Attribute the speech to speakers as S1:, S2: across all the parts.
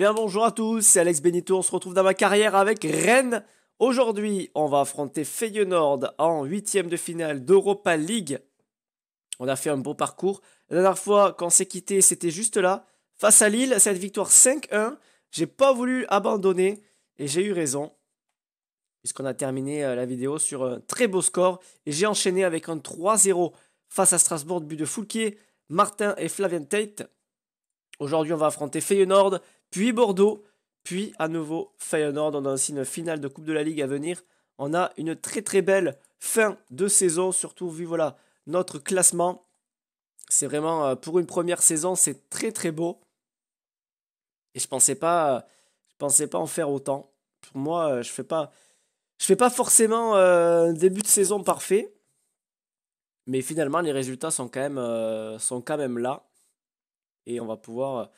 S1: Eh bien bonjour à tous, c'est Alex Benito, on se retrouve dans ma carrière avec Rennes. Aujourd'hui, on va affronter Feyenoord en huitième de finale d'Europa League. On a fait un beau parcours. La dernière fois, qu'on s'est quitté, c'était juste là. Face à Lille, cette victoire 5-1, j'ai pas voulu abandonner et j'ai eu raison. Puisqu'on a terminé euh, la vidéo sur un très beau score et j'ai enchaîné avec un 3-0 face à Strasbourg, but de Foulquier, Martin et Flavien Tate. Aujourd'hui, on va affronter Feyenoord puis Bordeaux, puis à nouveau Feyenoord. On a aussi une finale de Coupe de la Ligue à venir. On a une très très belle fin de saison, surtout vu voilà, notre classement. C'est vraiment euh, pour une première saison, c'est très très beau. Et je pensais pas, je pensais pas en faire autant. Pour moi, euh, je fais pas, je fais pas forcément un euh, début de saison parfait, mais finalement les résultats sont quand même, sont quand même là, et on va pouvoir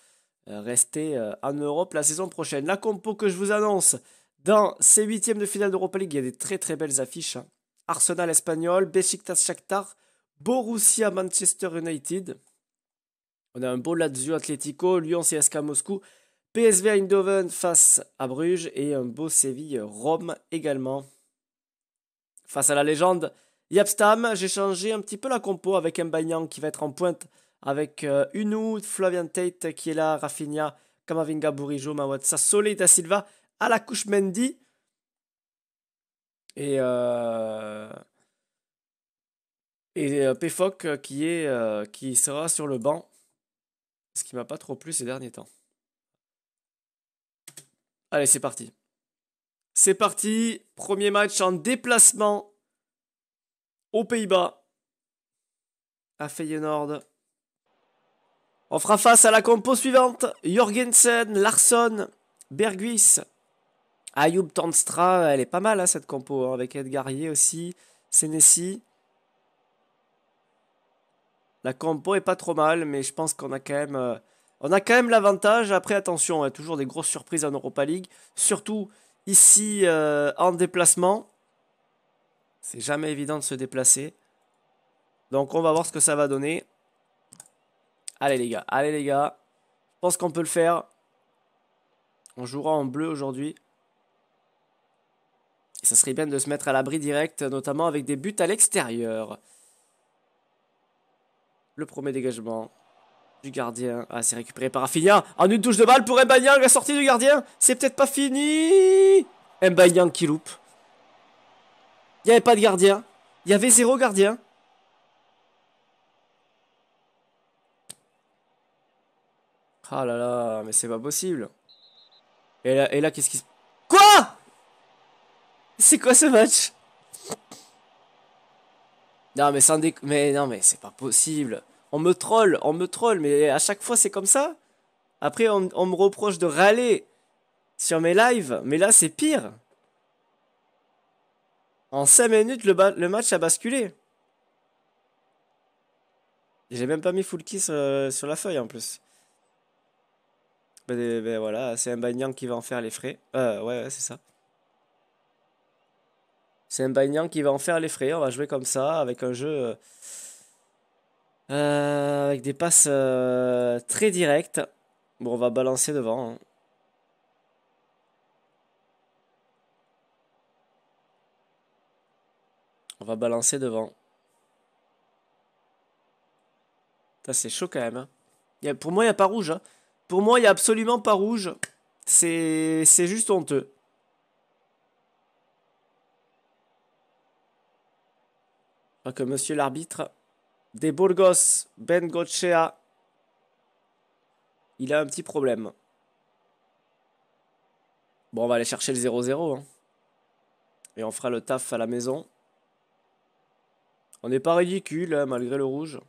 S1: euh, rester euh, en Europe la saison prochaine. La compo que je vous annonce dans ces huitièmes de finale d'Europa League, il y a des très très belles affiches. Hein. Arsenal espagnol, Besiktas Shakhtar, Borussia Manchester United. On a un beau Lazio Atletico Lyon CSK Moscou, PSV Eindhoven face à Bruges et un beau Séville Rome également. Face à la légende, Yapstam, j'ai changé un petit peu la compo avec un qui va être en pointe avec euh, Unu, Flavian Tate qui est là, Rafinha, Kamavinga, Burijo, Mawatsa, Soleil Da Silva, couche Mendy. Et, euh, et euh, Pefok euh, qui, euh, qui sera sur le banc, ce qui m'a pas trop plu ces derniers temps. Allez, c'est parti. C'est parti, premier match en déplacement aux Pays-Bas à Feyenoord. On fera face à la compo suivante. Jorgensen, Larsson, Berguis, Ayub, Tanstra. Elle est pas mal hein, cette compo, hein, avec Edgarier aussi, Senesi. La compo est pas trop mal, mais je pense qu'on a quand même... Euh, on a quand même l'avantage. Après, attention, hein, toujours des grosses surprises en Europa League. Surtout ici euh, en déplacement. C'est jamais évident de se déplacer. Donc on va voir ce que ça va donner. Allez les gars, allez les gars. Je pense qu'on peut le faire. On jouera en bleu aujourd'hui. ça serait bien de se mettre à l'abri direct, notamment avec des buts à l'extérieur. Le premier dégagement du gardien. Ah, c'est récupéré par Rafinha. En une touche de balle pour Mbanyang, la sortie du gardien. C'est peut-être pas fini. Mbanyang qui loupe. Il n'y avait pas de gardien. Il y avait zéro gardien. Ah là là, mais c'est pas possible. Et là, et là qu'est-ce qui se... Quoi C'est quoi ce match Non mais sans Mais non mais c'est pas possible. On me troll, on me troll, mais à chaque fois c'est comme ça. Après on, me reproche de râler sur mes lives, mais là c'est pire. En 5 minutes, le, match a basculé. J'ai même pas mis full kiss euh, sur la feuille en plus. Ben, ben, ben, voilà, c'est un bagnant qui va en faire les frais. Euh, ouais, c'est ça. C'est un bagnant qui va en faire les frais. On va jouer comme ça, avec un jeu. Euh, euh, avec des passes très directes. Bon, on va balancer devant. Hein. On va balancer devant. C'est chaud quand même. Hein. pour moi, il n'y a pas rouge. Hein. Pour moi, il n'y a absolument pas rouge. C'est juste honteux. Ah, que monsieur l'arbitre des Burgos, Ben Gochea, il a un petit problème. Bon, on va aller chercher le 0-0. Hein. Et on fera le taf à la maison. On n'est pas ridicule, hein, malgré le rouge.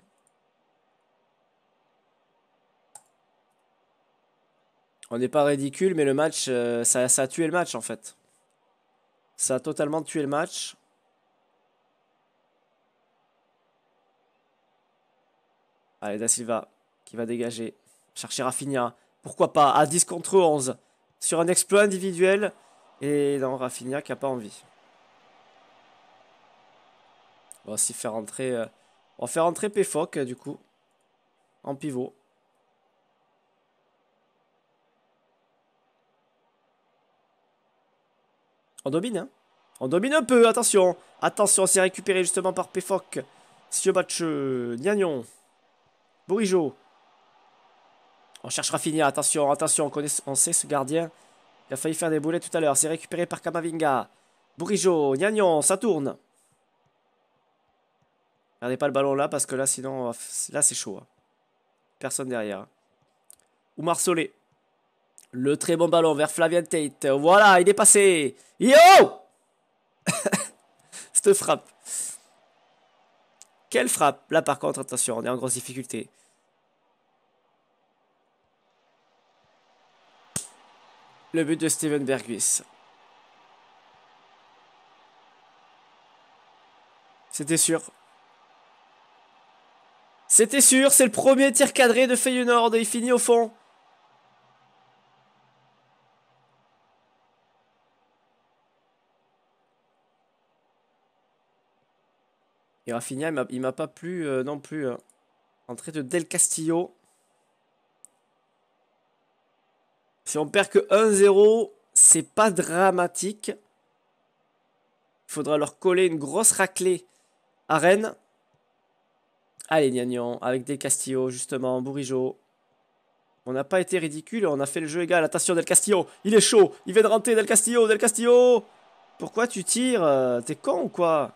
S1: On n'est pas ridicule, mais le match, euh, ça, a tué le match en fait. Ça a totalement tué le match. Allez, Da Silva qui va dégager. Chercher Rafinha. Pourquoi pas À 10 contre 11. Sur un exploit individuel. Et non, Rafinha qui n'a pas envie. On va aussi faire entrer... Euh, on va faire rentrer Péfoc du coup. En pivot. On domine, hein On domine un peu, attention Attention, c'est récupéré justement par Péfoc. Siobatche, euh, Niagnon, Bourigeau. On cherchera finir. attention, attention, on, connaît, sait ce gardien. Il a failli faire des boulets tout à l'heure, c'est récupéré par Kamavinga. Bourigeau, Niagnon, ça tourne. Regardez pas le ballon là, parce que là, sinon, là, c'est chaud. Hein. Personne derrière. Hein. Ou Solé, le très bon ballon vers Flavien Tate. Voilà, il est passé. Yo Cette frappe. Quelle frappe Là, par contre, attention, on est en grosse difficulté. Le but de Steven Bergwis. C'était sûr. C'était sûr, c'est le premier tir cadré de Feyenoord et il finit au fond. il m'a pas plu euh, non plus. Hein. Entrée de Del Castillo. Si on perd que 1-0, c'est pas dramatique. Il faudra leur coller une grosse raclée à Rennes. Allez, Gnagnon, avec Del Castillo, justement, Bourigeau. On n'a pas été ridicule, on a fait le jeu égal. Attention, Del Castillo, il est chaud, il vient de rentrer, Del Castillo, Del Castillo. Pourquoi tu tires euh, T'es con ou quoi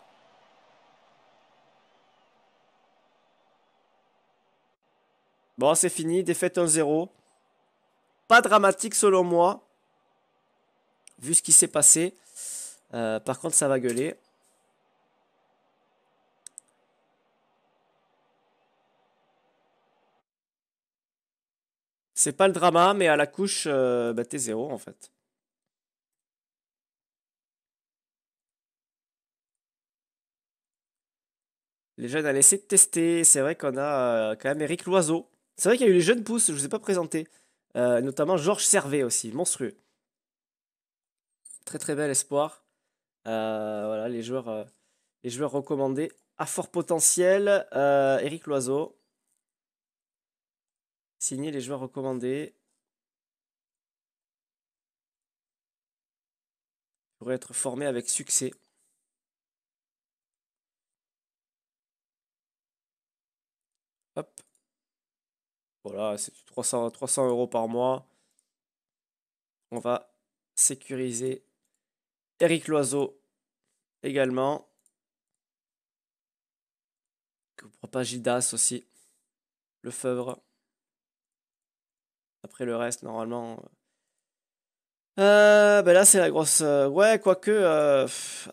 S1: Bon, c'est fini, défaite 1-0. Pas dramatique selon moi, vu ce qui s'est passé. Euh, par contre, ça va gueuler. C'est pas le drama, mais à la couche, euh, bah, t'es zéro en fait. Les jeunes à laissé de tester. C'est vrai qu'on a euh, quand même Eric Loiseau c'est vrai qu'il y a eu les jeunes pousses, je ne vous ai pas présenté. Euh, notamment Georges Servet aussi, monstrueux. Très très bel espoir. Euh, voilà, les joueurs, euh, les joueurs recommandés à fort potentiel. Eric Loiseau. Signé les joueurs recommandés. Pour être formé avec succès. Hop. Voilà, c'est 300, 300 euros par mois. On va sécuriser Eric Loiseau également. Que pas Gidas aussi. Le Feuvre. Après le reste, normalement. Euh, euh, ben là, c'est la grosse. Euh, ouais, quoique,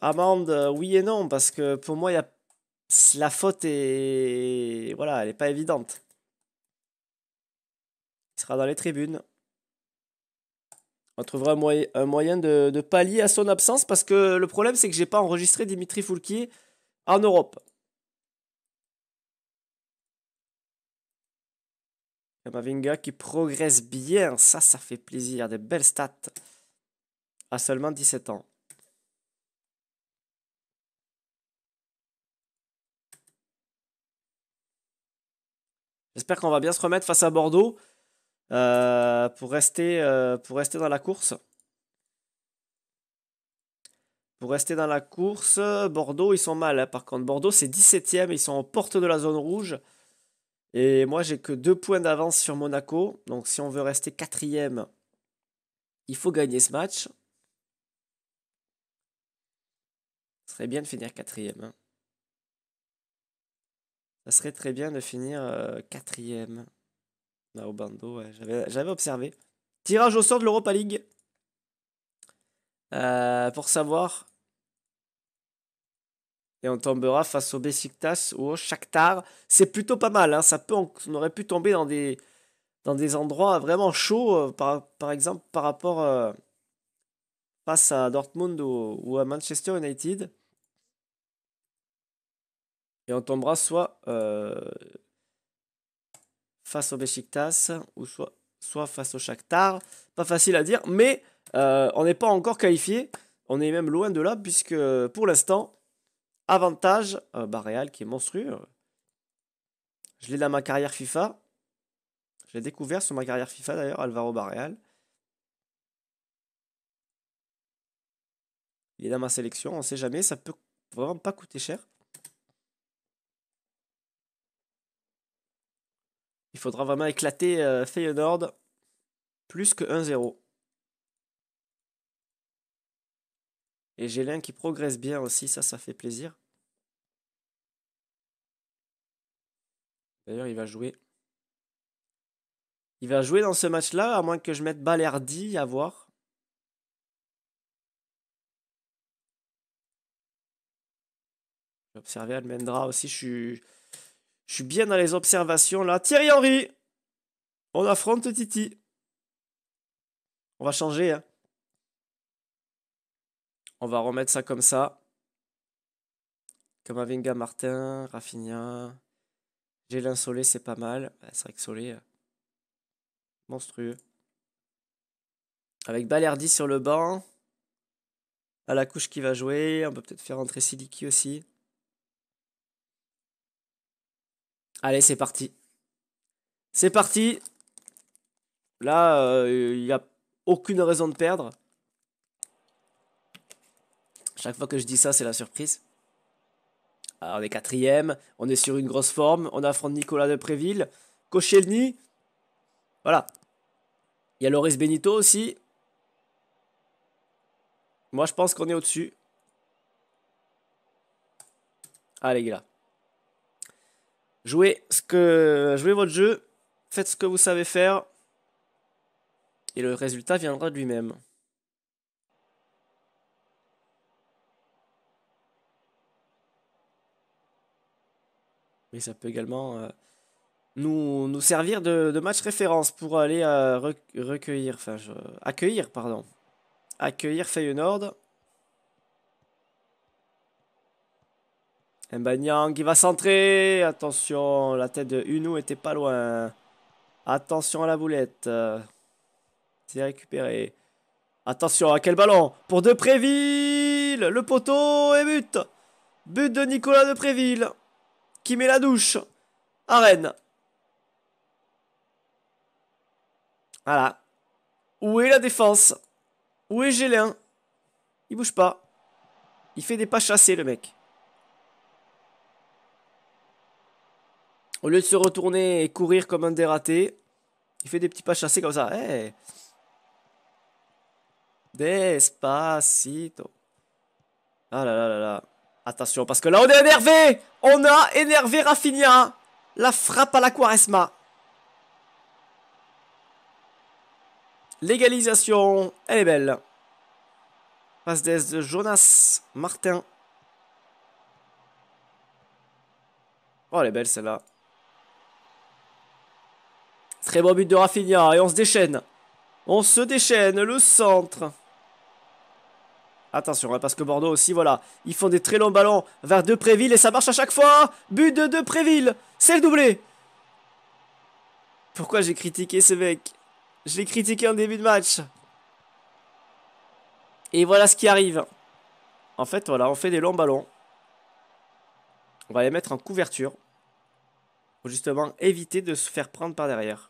S1: amende, oui et non, parce que pour moi, y a... la faute est. Voilà, elle n'est pas évidente sera dans les tribunes. On trouvera un, moyen, de, pallier à son absence parce que le problème c'est que j'ai pas enregistré Dimitri Foulquier en Europe. Yamavinga qui progresse bien, ça ça fait plaisir, des belles stats à seulement 17 ans. J'espère qu'on va bien se remettre face à Bordeaux. Euh, pour, rester, euh, pour rester dans la course. Pour rester dans la course, Bordeaux, ils sont mal. Hein. par contre, Bordeaux, c'est 17ème, ils sont en porte de la zone rouge. Et moi, j'ai que deux points d'avance sur Monaco. Donc, si on veut rester quatrième, il faut gagner ce match. Ce serait bien de finir quatrième. e Ça serait très bien de finir 4 euh, quatrième au bah, j'avais, observé. Tirage au sort de l'Europa League. Euh, pour savoir. Et on tombera face au Besiktas ou au Shakhtar. C'est plutôt pas mal. Hein. Ça peut, on, aurait pu tomber dans des, dans des endroits vraiment chauds, euh, par, exemple par rapport euh, face à Dortmund ou, à Manchester United. Et on tombera soit face au Besiktas ou soit, soit face au Shakhtar. Pas facile à dire, mais euh, on n'est pas encore qualifié. On est même loin de là, puisque pour l'instant, avantage, euh, Barréal qui est monstrueux. Je l'ai dans ma carrière FIFA. Je l'ai découvert sur ma carrière FIFA d'ailleurs, Alvaro Barreal. Il est dans ma sélection, on ne sait jamais, ça peut vraiment pas coûter cher. Il faudra vraiment éclater euh, Feyenoord plus que 1-0. Et j'ai l'un qui progresse bien aussi, ça, ça fait plaisir. D'ailleurs, il va jouer. Il va jouer dans ce match-là, à moins que je mette Balerdi, à voir. J'ai observé Almendra aussi, je suis... Je suis bien dans les observations là. Thierry Henry On affronte Titi. On va changer. Hein. On va remettre ça comme ça. Comme Avinga Martin, Rafinha. J'ai l'insolé, c'est pas mal. C'est vrai que Solé, euh, monstrueux. Avec Balerdi sur le banc. À la couche qui va jouer. On peut peut-être faire entrer Siliki aussi. Allez, c'est parti. C'est parti. Là, euh, il n'y a aucune raison de perdre. Chaque fois que je dis ça, c'est la surprise. Alors, on est quatrième, on est sur une grosse forme, on affronte Nicolas de Préville, Cochelny. Voilà. Il y a Loris Benito aussi. Moi, je pense qu'on est au-dessus. Allez, gars. Jouez, ce que, votre jeu, faites ce que vous savez faire, et le résultat viendra de lui-même. Mais ça peut également euh, nous, servir de, match référence pour aller euh, recueillir, enfin, accueillir, pardon, accueillir Feyenoord Mbanyang qui va centrer. Attention, la tête de Uno était pas loin. Attention à la boulette. C'est récupéré. Attention, à quel ballon Pour Depréville Le poteau et but But de Nicolas Depréville qui met la douche à Rennes. Voilà. Où est la défense Où est Gélin Il bouge pas. Il fait des pas chassés, le mec. Au lieu de se retourner et courir comme un dératé, il fait des petits pas chassés comme ça. Eh. Despacito. Ah là là là là. Attention, parce que là, on est énervé On a énervé Rafinha La frappe à la Quaresma. Légalisation, elle est belle. Passe de Jonas Martin. Oh, elle est belle celle-là. Très bon but de Rafinha et on se déchaîne. On se déchaîne, le centre. Attention, hein, parce que Bordeaux aussi, voilà, ils font des très longs ballons vers Depréville et ça marche à chaque fois. Hein. But de Depréville, c'est le doublé. Pourquoi j'ai critiqué ce mec Je l'ai critiqué en début de match. Et voilà ce qui arrive. En fait, voilà, on fait des longs ballons. On va les mettre en couverture. Pour justement éviter de se faire prendre par derrière.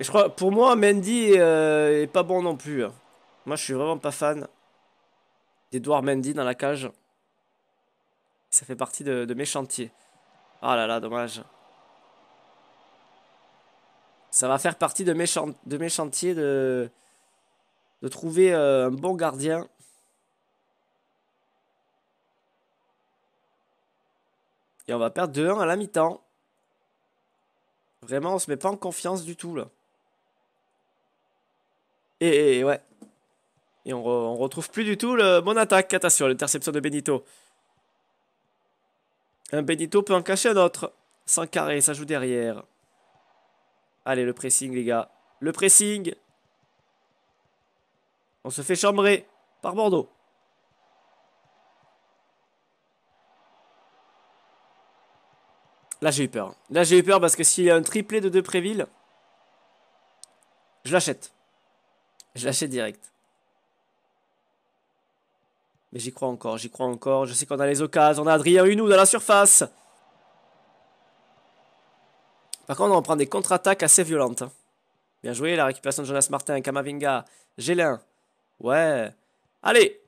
S1: Et je crois, pour moi, Mendy euh, est pas bon non plus. Hein. Moi, je suis vraiment pas fan d'Edouard Mendy dans la cage. Ça fait partie de, mes chantiers. Ah là là, dommage. Ça va faire partie de mes, chantiers de, trouver euh, un bon gardien. Et on va perdre 2-1 à la mi-temps. Vraiment, on se met pas en confiance du tout là. Et, ouais. Et on, retrouve plus du tout le bon attaque. Attention, l'interception de Benito. Un Benito peut en cacher un autre. Sans carré, ça joue derrière. Allez, le pressing, les gars. Le pressing. On se fait chambrer par Bordeaux. Là, j'ai eu peur. Là, j'ai eu peur parce que s'il y a un triplé de prévilles je l'achète. Je l'achète direct. Mais j'y crois encore, j'y crois encore. Je sais qu'on a les occasions. On a Adrien Hunou dans la surface. Par contre, on prend des contre-attaques assez violentes. Hein. Bien joué, la récupération de Jonas Martin, Kamavinga, Gélin. Ouais. Allez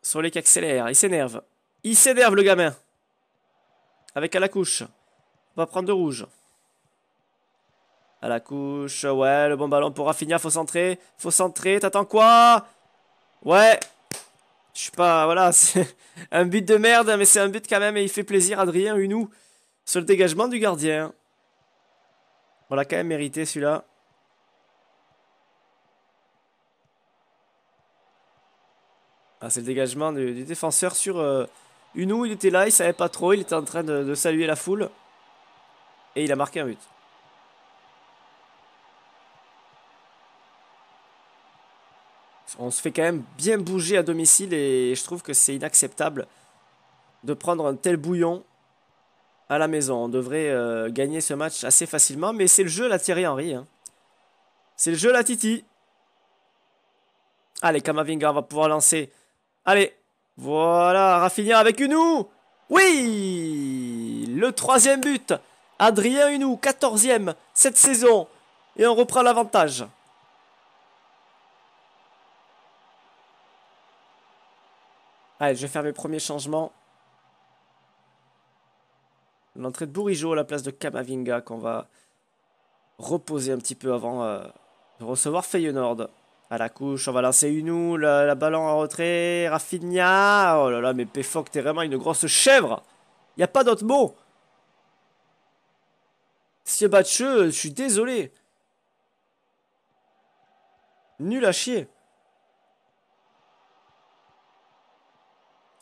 S1: Soleil qui accélère, il s'énerve. Il s'énerve, le gamin. Avec à la couche. On va prendre de rouge à la couche. Ouais, le bon ballon pour Rafinha. Faut centrer. Faut centrer. T'attends quoi Ouais. Je sais pas, voilà. C'est un but de merde, mais c'est un but quand même. Et il fait plaisir, Adrien Hunou, sur le dégagement du gardien. On l'a quand même mérité, celui-là. Ah, c'est le dégagement du, défenseur sur euh, Unou Il était là, il savait pas trop. Il était en train de saluer la foule. Et il a marqué un but. on se fait quand même bien bouger à domicile et je trouve que c'est inacceptable de prendre un tel bouillon à la maison. On devrait euh, gagner ce match assez facilement, mais c'est le jeu la Thierry Henry. Hein. C'est le jeu la Titi. Allez, Kamavinga va pouvoir lancer. Allez, voilà, Rafinha avec Unou. Oui Le troisième but Adrien Unou, 14e cette saison. Et on reprend l'avantage. je vais faire mes premiers changements. L'entrée de Bourigeau à la place de Kamavinga qu'on va reposer un petit peu avant euh, de recevoir Feyenoord. À la couche, on va lancer une la, ballon en retrait, Rafinha. Oh là là, mais Péfoc, t'es vraiment une grosse chèvre. Il n'y a pas d'autre mot. Si je suis désolé. Nul à chier.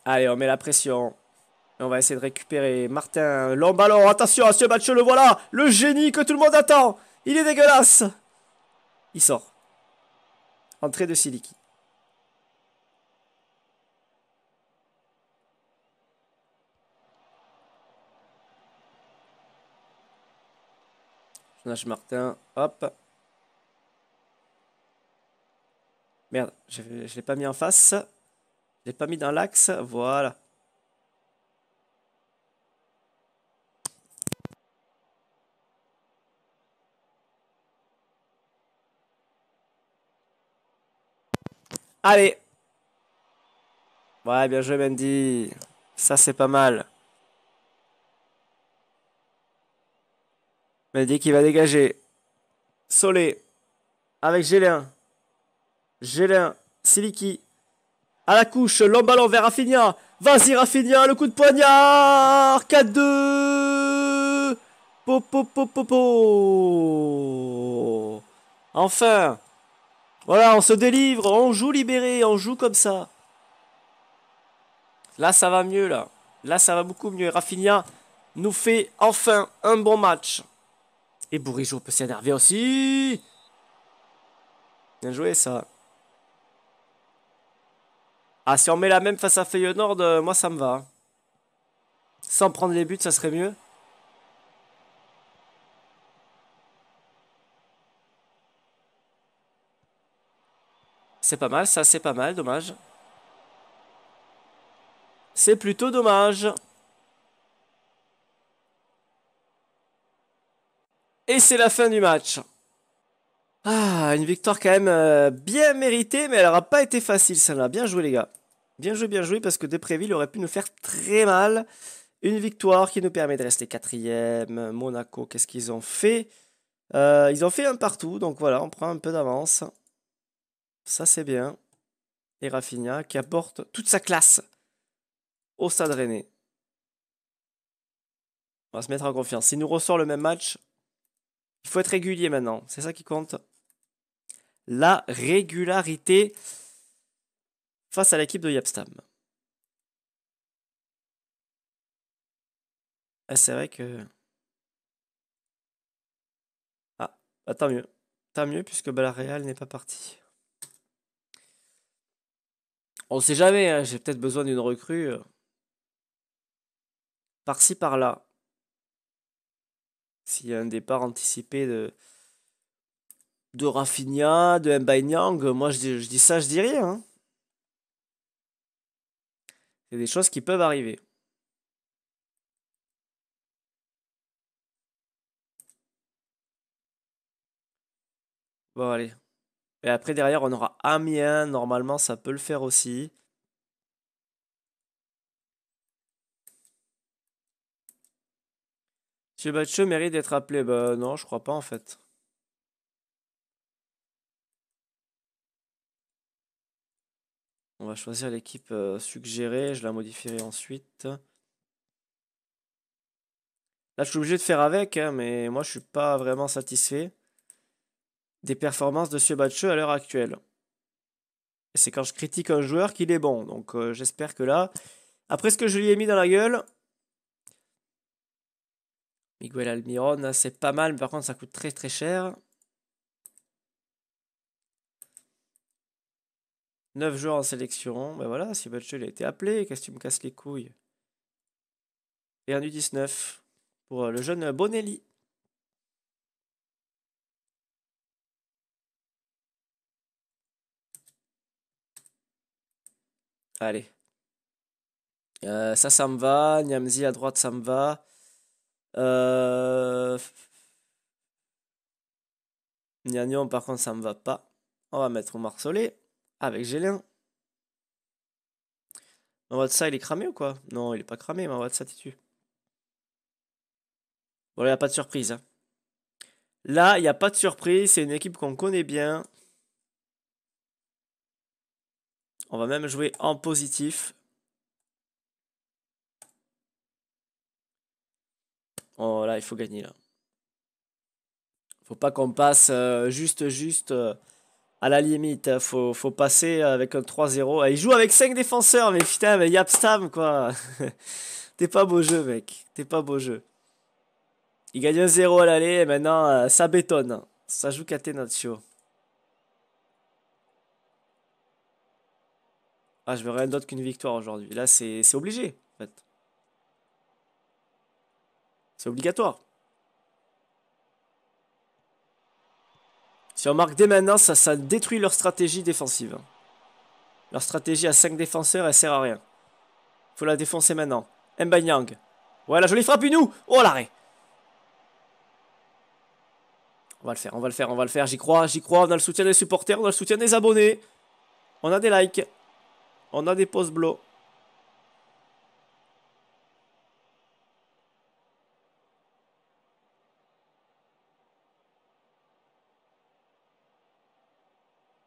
S1: Allez, on met la pression. On va essayer de récupérer Martin. l'emballant, attention à ce match, le voilà Le génie que tout le monde attend Il est dégueulasse Il sort. Entrée de Siliki. nage Martin, hop. Merde, je ne l'ai pas mis en face. J'ai pas mis dans l'axe, voilà. Allez Ouais, bien joué Mendy. Ça, c'est pas mal. Mendy qui va dégager. Solé. Avec Gélin. Gélin. Siliki. À la couche, l'emballant vers Rafinha. Vas-y Rafinha, le coup de poignard 4-2 Po Enfin Voilà, on se délivre, on joue libéré, on joue comme ça. Là, ça va mieux, là. Là, ça va beaucoup mieux. Rafinha nous fait enfin un bon match. Et Bourigeau peut s'énerver aussi. Bien joué, ça. Ah, si on met la même face à Feyenoord, euh, moi ça me va. Sans prendre les buts, ça serait mieux. C'est pas mal, ça c'est pas mal, dommage. C'est plutôt dommage. Et c'est la fin du match. Ah, une victoire quand même euh, bien méritée, mais elle n'aura pas été facile celle-là. Bien joué les gars. Bien joué, bien joué, parce que Depréville aurait pu nous faire très mal. Une victoire qui nous permet de rester quatrième. Monaco, qu'est-ce qu'ils ont fait euh, Ils ont fait un partout, donc voilà, on prend un peu d'avance. Ça c'est bien. Et Rafinha qui apporte toute sa classe au Stade Rennais. On va se mettre en confiance. S'il nous ressort le même match, il faut être régulier maintenant. C'est ça qui compte la régularité face à l'équipe de Yapstam. Ah, c'est vrai que. Ah, bah, tant mieux. Tant mieux puisque Real n'est pas parti. On ne sait jamais, hein, j'ai peut-être besoin d'une recrue. Euh. par-ci, par-là. S'il y a un départ anticipé de, de Rafinha, de Nyang, moi je dis, ça, je dis rien. Hein. C'est des choses qui peuvent arriver. Bon, allez. Et après, derrière, on aura Amiens. Normalement, ça peut le faire aussi. Bacho mérite d'être appelé. Ben non, je crois pas en fait. On va choisir l'équipe euh, suggérée, je la modifierai ensuite. Là, je suis obligé de faire avec, hein, mais moi, je suis pas vraiment satisfait des performances de ce match à l'heure actuelle. C'est quand je critique un joueur qu'il est bon, donc euh, j'espère que là, après ce que je lui ai mis dans la gueule, Miguel Almiron, hein, c'est pas mal, mais par contre, ça coûte très très cher. 9 joueurs en sélection. Ben voilà, si Batchel a été appelé, qu'est-ce que tu me casses les couilles Et un U19 pour euh, le jeune Bonelli. Allez. Euh, ça, ça me va. Niamzi à droite, ça me va. Euh... par contre, ça me va pas. On va mettre au avec Gélien. ça, il est cramé ou quoi Non, il est pas cramé, ça, t'es tu. Bon, là, il n'y a pas de surprise. Hein. Là, il n'y a pas de surprise, c'est une équipe qu'on connaît bien. On va même jouer en positif. Oh là, il faut gagner là. Faut pas qu'on passe euh, juste, juste. Euh, à la limite, hein. faut, faut passer avec un 3-0. Il joue avec 5 défenseurs, mais putain, mais Yapstam, quoi. T'es pas beau jeu, mec. T'es pas beau jeu. Il gagne un 0 à l'aller, et maintenant, euh, ça bétonne. Hein. Ça joue Catenaccio. Ah, je veux rien d'autre qu'une victoire aujourd'hui. Là, c'est obligé, en fait. C'est obligatoire. Si on marque dès maintenant, ça, détruit leur stratégie défensive. Leur stratégie à 5 défenseurs, elle sert à rien. Faut la défoncer maintenant. Mbanyang. Ouais, la jolie frappe, une nous Oh, l'arrêt On va le faire, on va le faire, on va le faire. J'y crois, j'y crois. On a le soutien des supporters, on a le soutien des abonnés. On a des likes. On a des posts bleus.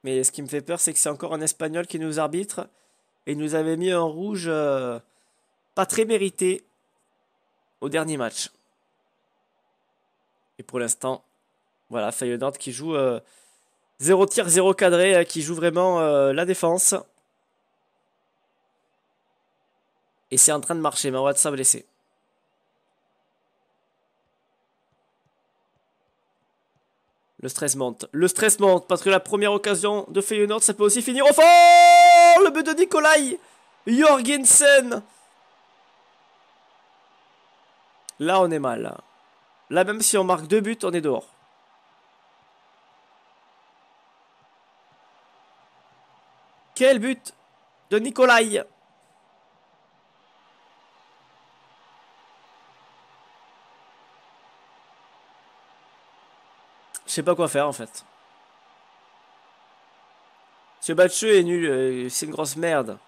S1: Mais ce qui me fait peur, c'est que c'est encore un Espagnol qui nous arbitre. Et il nous avait mis un rouge euh, pas très mérité au dernier match. Et pour l'instant, voilà, Feyenoord qui joue 0 euh, tir, 0 cadré, euh, qui joue vraiment la défense. Et c'est en train de marcher, de s'est blessé. Le stress monte. Le stress monte parce que la première occasion de Feyenoord, ça peut aussi finir au fond Le but de Nikolai Jorgensen Là, on est mal. Là, même si on marque deux buts, on est dehors. Quel but de Nikolai Je sais pas quoi faire en fait. Ce match est nul, euh, c'est une grosse merde.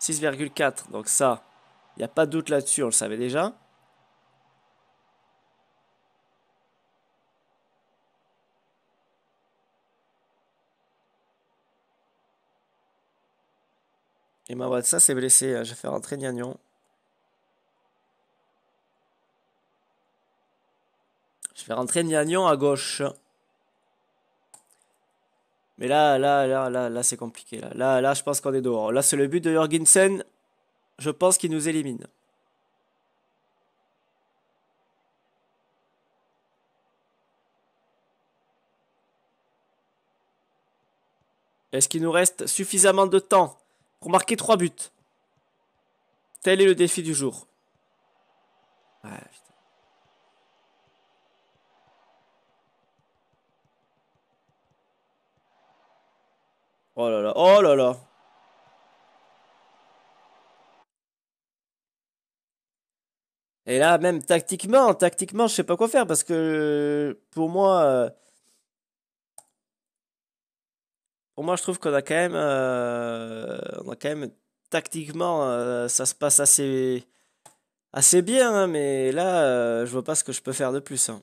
S1: 6,4, donc ça, il n'y a pas de doute là-dessus, on le savait déjà. Et ma ça s'est blessé, hein, Je vais faire rentrer Gnagnon. Je vais rentrer Gnagnon à gauche. Mais là, là, là, là, là, c'est compliqué. Là, là, là je pense qu'on est dehors. Là, c'est le but de Jorgensen. Je pense qu'il nous élimine. Est-ce qu'il nous reste suffisamment de temps pour marquer 3 buts Tel est le défi du jour. Ouais. Oh là là, oh là là. Et là, même tactiquement, tactiquement, je sais pas quoi faire parce que pour moi, euh, pour moi, je trouve qu'on a quand même, euh, quand même tactiquement, euh, ça se passe assez, assez bien. Hein, mais là, je vois pas ce que je peux faire de plus. Hein.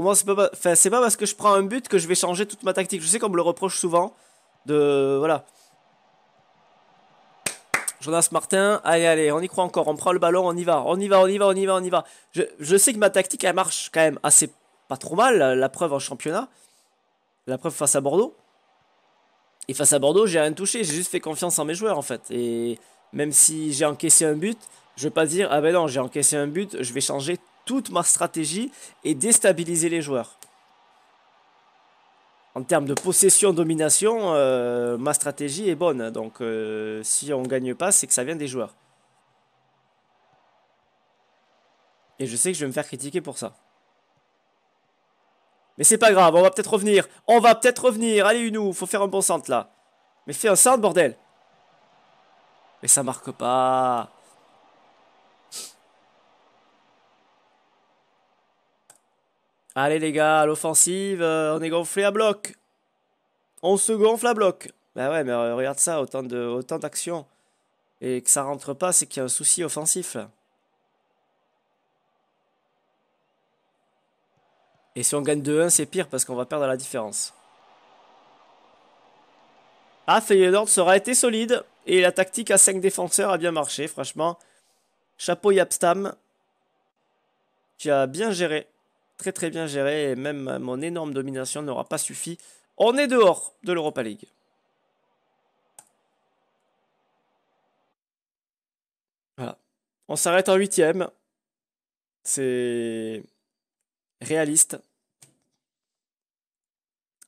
S1: moi, c'est pas, parce que je prends un but que je vais changer toute ma tactique. Je sais qu'on me le reproche souvent. De. Voilà. Jonas Martin, allez, allez, on y croit encore. On prend le ballon, on y va. On y va, on y va, on y va, on y va. Je, je sais que ma tactique, elle marche quand même assez. Pas trop mal, la, preuve en championnat. La preuve face à Bordeaux. Et face à Bordeaux, j'ai rien touché. J'ai juste fait confiance en mes joueurs, en fait. Et même si j'ai encaissé un but, je vais pas dire, ah ben non, j'ai encaissé un but, je vais changer toute ma stratégie et déstabiliser les joueurs. En termes de possession, domination, euh, ma stratégie est bonne. Donc euh, si on ne gagne pas, c'est que ça vient des joueurs. Et je sais que je vais me faire critiquer pour ça. Mais c'est pas grave, on va peut-être revenir. On va peut-être revenir. Allez, il faut faire un bon centre là. Mais fais un centre, bordel. Mais ça marque pas. Allez les gars, à l'offensive, euh, on est gonflé à bloc. On se gonfle à bloc. Bah ouais, mais euh, regarde ça, autant de autant d'actions. Et que ça rentre pas, c'est qu'il y a un souci offensif. Et si on gagne 2-1, c'est pire parce qu'on va perdre la différence. Ah, Feyenoord sera été solide. Et la tactique à 5 défenseurs a bien marché, franchement. Chapeau Yapstam, qui a bien géré très très bien géré et même mon énorme domination n'aura pas suffi. On est dehors de l'Europa League. Voilà. On s'arrête en huitième. C'est réaliste.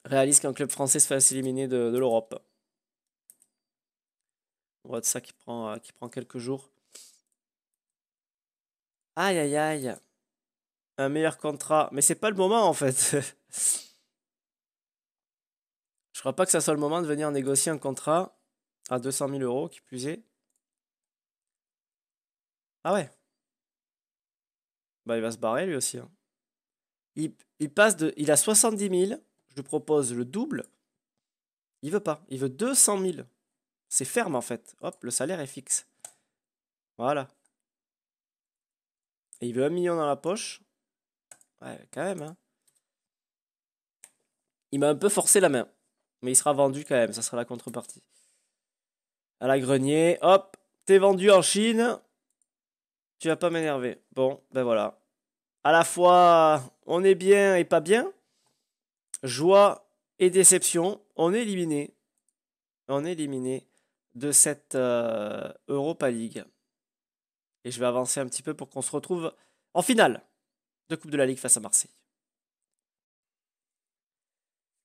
S1: Réaliste qu'un club français se fasse éliminer de, l'Europe. On voit de ça qui prend, euh, qui prend quelques jours. Aïe aïe aïe un meilleur contrat. Mais c'est pas le moment en fait. Je crois pas que ça soit le moment de venir négocier un contrat à 200 000 euros, qui plus est. Ah ouais. Bah il va se barrer lui aussi. Hein. Il, passe de, il a 70 000. Je lui propose le double. Il veut pas. Il veut 200 000. C'est ferme en fait. Hop, le salaire est fixe. Voilà. Et il veut un million dans la poche. Ouais, quand même. Hein. Il m'a un peu forcé la main. Mais il sera vendu quand même, ça sera la contrepartie. À la grenier, hop, t'es vendu en Chine. Tu vas pas m'énerver. Bon, ben voilà. À la fois, on est bien et pas bien. Joie et déception. On est éliminé. On est éliminé de cette euh, Europa League. Et je vais avancer un petit peu pour qu'on se retrouve en finale de Coupe de la Ligue face à Marseille.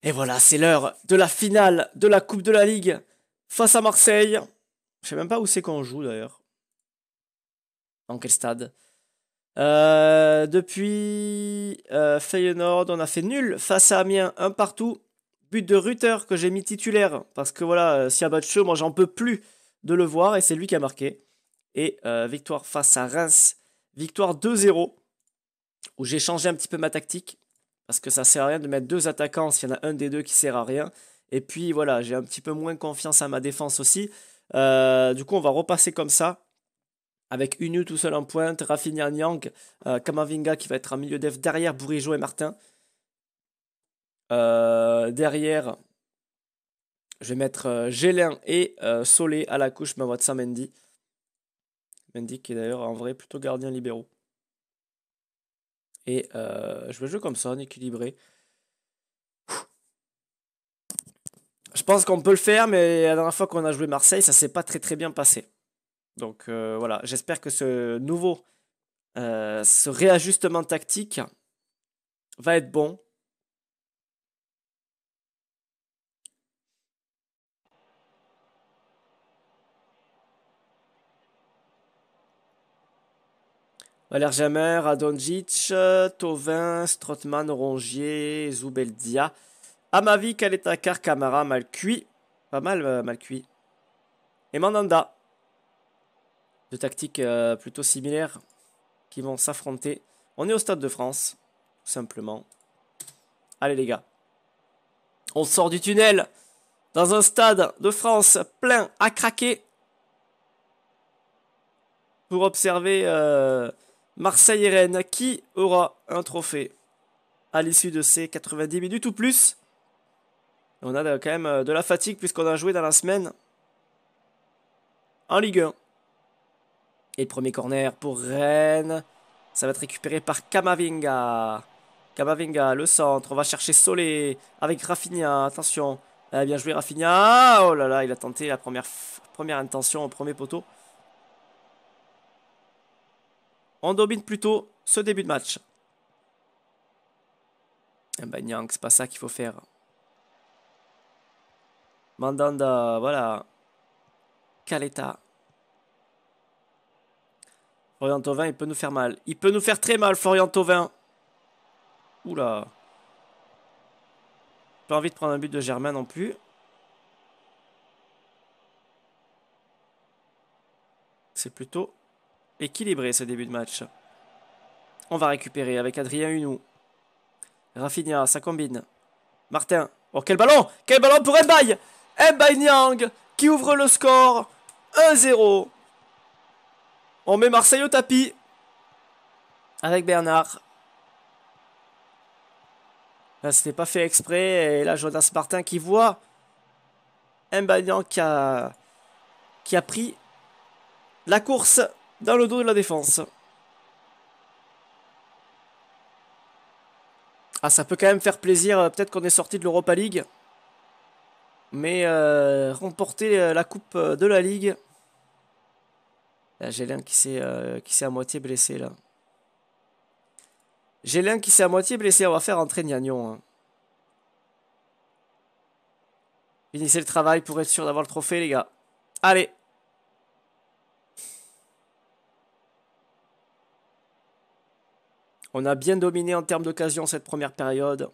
S1: Et voilà, c'est l'heure de la finale de la Coupe de la Ligue face à Marseille. Je sais même pas où c'est qu'on joue d'ailleurs. En quel stade euh, Depuis euh, Feyenoord, on a fait nul face à Amiens, un partout. But de Rutter que j'ai mis titulaire parce que voilà, euh, si moi j'en peux plus de le voir et c'est lui qui a marqué. Et victoire face à Reims, victoire 2-0 j'ai changé un petit peu ma tactique, parce que ça sert à rien de mettre deux attaquants s'il y en a un des deux qui sert à rien. Et puis voilà, j'ai un petit peu moins confiance à ma défense aussi. Euh, du coup, on va repasser comme ça, avec Unu tout seul en pointe, Rafinha Nyang, euh, Kamavinga qui va être en milieu d'Ef derrière Bourigeau et Martin. Euh, derrière, je vais mettre Gélin et Solé à la couche, ma va de Mendy. Mendy qui est d'ailleurs en vrai plutôt gardien libéraux. Et euh, je vais jouer comme ça, en équilibré. Je pense qu'on peut le faire, mais la dernière fois qu'on a joué Marseille, ça s'est pas très très bien passé. Donc euh, voilà, j'espère que ce nouveau, euh, ce réajustement tactique va être bon à Adonjic, Tovin, Strotman, Rongier, Zubeldia, Amavi, Kaletakar, Kamara, cuit, Pas mal, cuit. Euh, Et Mandanda. Deux tactiques euh, plutôt similaires qui vont s'affronter. On est au Stade de France, tout simplement. Allez les gars. On sort du tunnel dans un stade de France plein à craquer pour observer euh, Marseille et Rennes, qui aura un trophée à l'issue de ces 90 minutes ou plus On a quand même euh, de la fatigue puisqu'on a joué dans la semaine en Ligue 1. Et le premier corner pour Rennes, ça va être récupéré par Kamavinga. Kamavinga, le centre, on va chercher Solé avec Rafinha, attention. Eh bien joué Rafinha, oh là là, il a tenté la première, première intention au premier poteau. On domine plutôt ce début de match. Eh ben c'est pas ça qu'il faut faire. Mandanda, voilà. Caleta. Florian Thauvin, il peut nous faire mal. Il peut nous faire très mal, Florian Thauvin. Oula. Pas envie de prendre un but de Germain non plus. C'est plutôt équilibré ce début de match. On va récupérer avec Adrien Hunou. Rafinha, ça combine. Martin. Oh, quel ballon Quel ballon pour Mbaye Mbaye Niang qui ouvre le score 1-0. On met Marseille au tapis. Avec Bernard. Là, c'était pas fait exprès. Et là, Jonas Martin qui voit Mbaye Niang qui a, qui a pris la course dans le dos de la défense. Ah, ça peut quand même faire plaisir. Euh, peut-être qu'on est sorti de l'Europa League. Mais euh, remporter euh, la Coupe de la Ligue. Ah, j'ai l'un qui s'est à moitié blessé là. J'ai l'un qui s'est à moitié blessé. On va faire entrer Gnagnon. Hein. Finissez le travail pour être sûr d'avoir le trophée, les gars. Allez, On a bien dominé en termes d'occasion cette première période.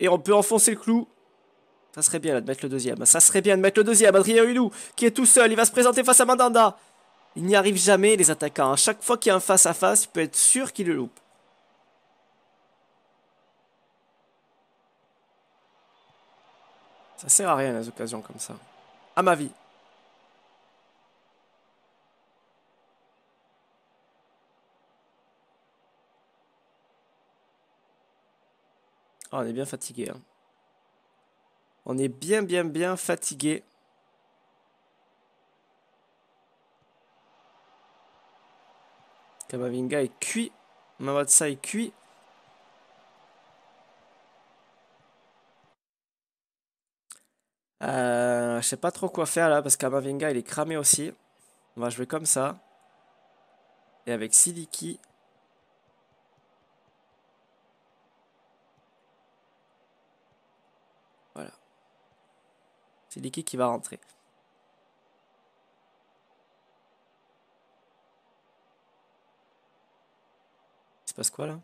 S1: Et on peut enfoncer le clou. Ça serait bien de mettre le deuxième. Ça serait bien de mettre le deuxième. Adrien Hulou, qui est tout seul, il va se présenter face à Mandanda. Il n'y arrive jamais, les attaquants. À chaque fois qu'il y a un face-à-face, il peut être sûr qu'il le loupe. Ça sert à rien, les occasions comme ça. À ma vie. Ah, on est bien fatigué. Hein. On est bien, bien, bien fatigué. Kamavinga est cuit. Mawatsa est cuit. Euh, je sais pas trop quoi faire là parce qu'Amavinga il est cramé aussi. On va jouer comme ça. Et avec Siliki, C'est Liki qui va rentrer. Il se passe quoi là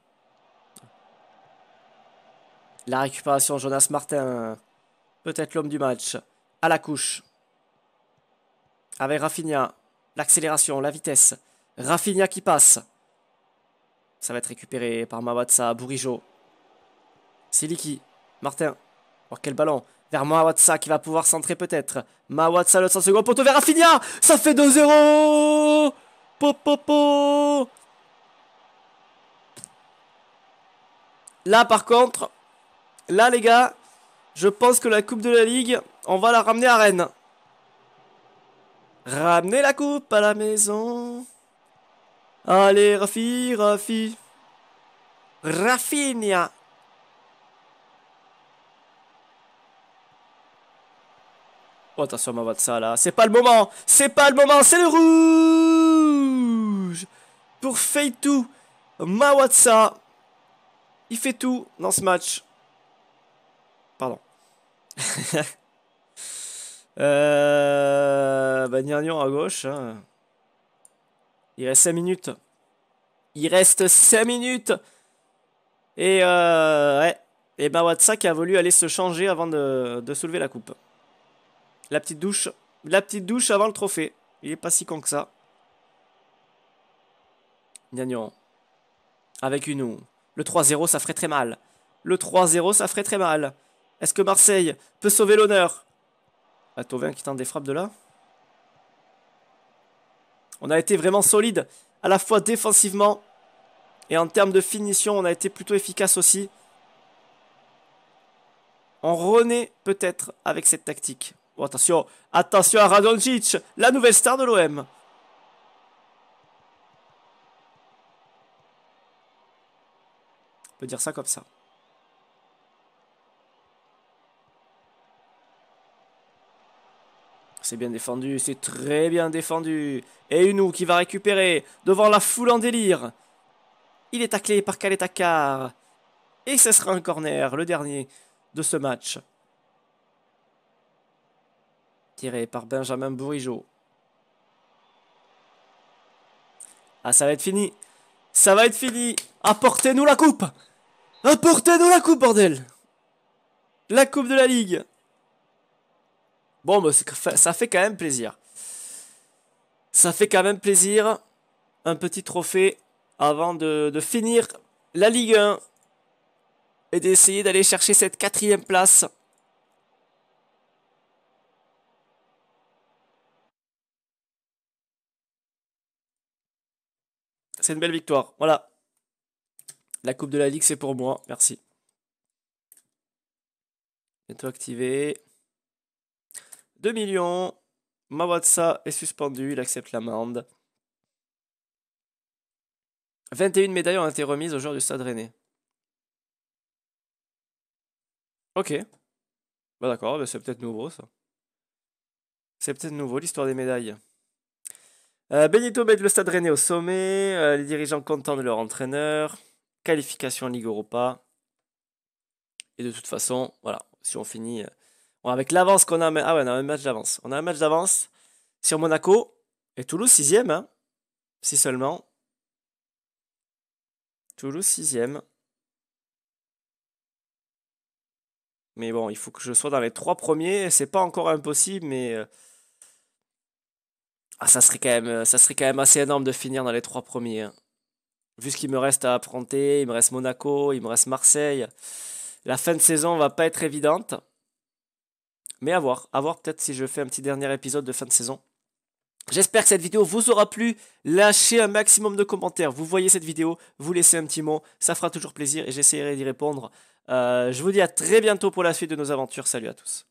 S1: La récupération Jonas Martin. Peut-être l'homme du match. À la couche. Avec Rafinha. L'accélération, la vitesse. Rafinha qui passe. Ça va être récupéré par Mawatsa, C'est Liki, Martin. Oh, quel ballon vers Mawatsa qui va pouvoir centrer peut-être. Mawatsa le second poteau vers Raffinia Ça fait 2-0 Popopo Là par contre, là les gars, je pense que la coupe de la ligue, on va la ramener à Rennes. Ramener la coupe à la maison. Allez Rafi, Rafi. Rafinha Oh, attention, on là. C'est pas le moment. C'est pas le moment. C'est le rouge. Pour tout, Mawatsa. Il fait tout dans ce match. Pardon. euh, bah, à gauche. Hein. Il reste 5 minutes. Il reste 5 minutes. Et euh, ouais. Et Mawatsa qui a voulu aller se changer avant de, de soulever la coupe. La petite douche. La petite douche avant le trophée. Il est pas si con que ça. Gagnon. Avec une ou. Le 3-0, ça ferait très mal. Le 3-0, ça ferait très mal. Est-ce que Marseille peut sauver l'honneur à bah, qui tente des frappes de là. On a été vraiment solide, à la fois défensivement et en termes de finition, on a été plutôt efficace aussi. On renaît peut-être avec cette tactique attention, attention à Radonjic, la nouvelle star de l'OM. On peut dire ça comme ça. C'est bien défendu, c'est très bien défendu. Et Unou qui va récupérer devant la foule en délire. Il est taclé par Kaletakar. Et ce sera un corner, le dernier de ce match tiré par Benjamin Bourigeau. Ah, ça va être fini. Ça va être fini. Apportez-nous la coupe. Apportez-nous la coupe, bordel. La coupe de la Ligue. Bon, bah, ça fait quand même plaisir. Ça fait quand même plaisir. Un petit trophée avant de, de finir la Ligue 1 et d'essayer d'aller chercher cette quatrième place. c'est une belle victoire. Voilà. La Coupe de la Ligue, c'est pour moi. Merci. Bientôt activé. 2 millions. Mawatsa est suspendu. Il accepte l'amende. 21 médailles ont été remises au joueurs du Stade Rennais. Ok. Bah, d'accord, bah, c'est peut-être nouveau ça. C'est peut-être nouveau l'histoire des médailles. Euh, Benito met le stade René au sommet, euh, les dirigeants contents de leur entraîneur, qualification Ligue Europa. Et de toute façon, voilà, si on finit euh, avec l'avance qu'on a, ah ouais, on a un match d'avance. On a un match d'avance sur Monaco et Toulouse 6 hein, si seulement. Toulouse 6 Mais bon, il faut que je sois dans les trois premiers, c'est pas encore impossible, mais. Ah, ça serait quand même, euh, ça serait quand même assez énorme de finir dans les trois premiers. Hein. Vu ce qu'il me reste à apprendre, il me reste Monaco, il me reste Marseille. La fin de saison va pas être évidente. Mais à voir. À voir peut-être si je fais un petit dernier épisode de fin de saison. J'espère que cette vidéo vous aura plu. Lâchez un maximum de commentaires. Vous voyez cette vidéo, vous laissez un petit mot. Ça fera toujours plaisir et j'essaierai d'y répondre. Euh, je vous dis à très bientôt pour la suite de nos aventures. Salut à tous.